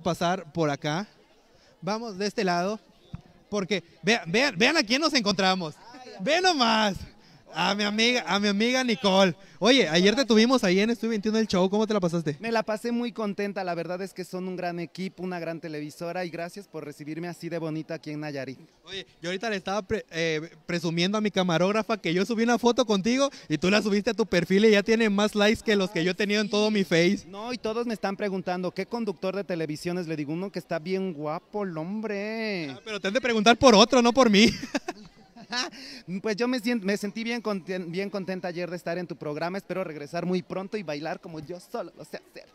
pasar por acá. Vamos de este lado. Porque vean, vean, a quién nos encontramos. ve nomás. A mi amiga, a mi amiga Nicole. Oye, ayer te tuvimos ahí en Estudio 21 del show, ¿cómo te la pasaste? Me la pasé muy contenta, la verdad es que son un gran equipo, una gran televisora y gracias por recibirme así de bonita aquí en Nayarit. Oye, yo ahorita le estaba eh, presumiendo a mi camarógrafa que yo subí una foto contigo y tú la subiste a tu perfil y ya tiene más likes que los que yo he tenido en todo mi face. No, y todos me están preguntando, ¿qué conductor de televisiones? Le digo uno que está bien guapo el hombre. Ah, pero te han de preguntar por otro, no por mí. pues yo me, sentí bien, bien contenta ayer de estar en tu programa. Espero regresar muy pronto y bailar como yo solo lo sé hacer.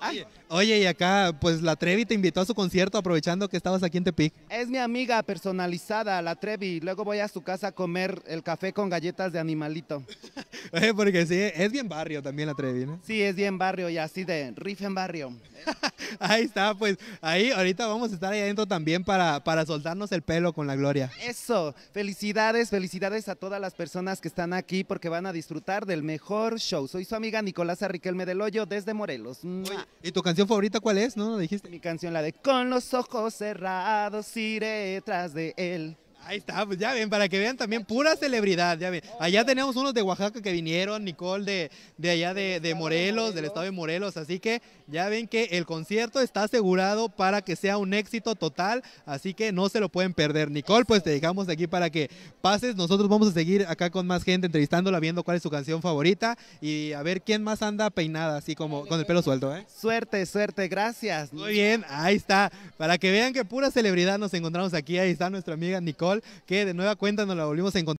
Ah. oye, y acá, pues la Trevi te invitó a su concierto aprovechando que estabas aquí en Tepic. Es mi amiga personalizada, la Trevi. Luego voy a su casa a comer el café con galletas de animalito. porque sí, es bien barrio también la Trevi, ¿no? Sí, es bien barrio y así de riff en barrio. ahí está, pues ahí ahorita vamos a estar ahí adentro también para, para soltarnos el pelo con la gloria. Eso, felicidades, felicidades a todas las personas que están aquí porque van a disfrutar del mejor show. Soy su amiga Nicolás Riquelme del desde Morelos. ¿Y tu canción favorita cuál es? ¿No? ¿Dijiste? Mi canción, la de Con los ojos cerrados iré tras de él. Ahí está, pues ya ven, para que vean también pura celebridad, ya ven. Allá tenemos unos de Oaxaca que vinieron, Nicole de, allá de, de Morelos, del estado de Morelos, así que ya ven que el concierto está asegurado para que sea un éxito total, así que no se lo pueden perder. Nicole, pues te dejamos aquí para que pases, nosotros vamos a seguir acá con más gente entrevistándola, viendo cuál es su canción favorita y a ver quién más anda peinada, así como con el pelo suelto, ¿eh? Suerte, suerte, gracias. Muy bien, ahí está, para que vean que pura celebridad nos encontramos aquí, ahí está nuestra amiga Nicole que de nueva cuenta nos la volvimos a encontrar.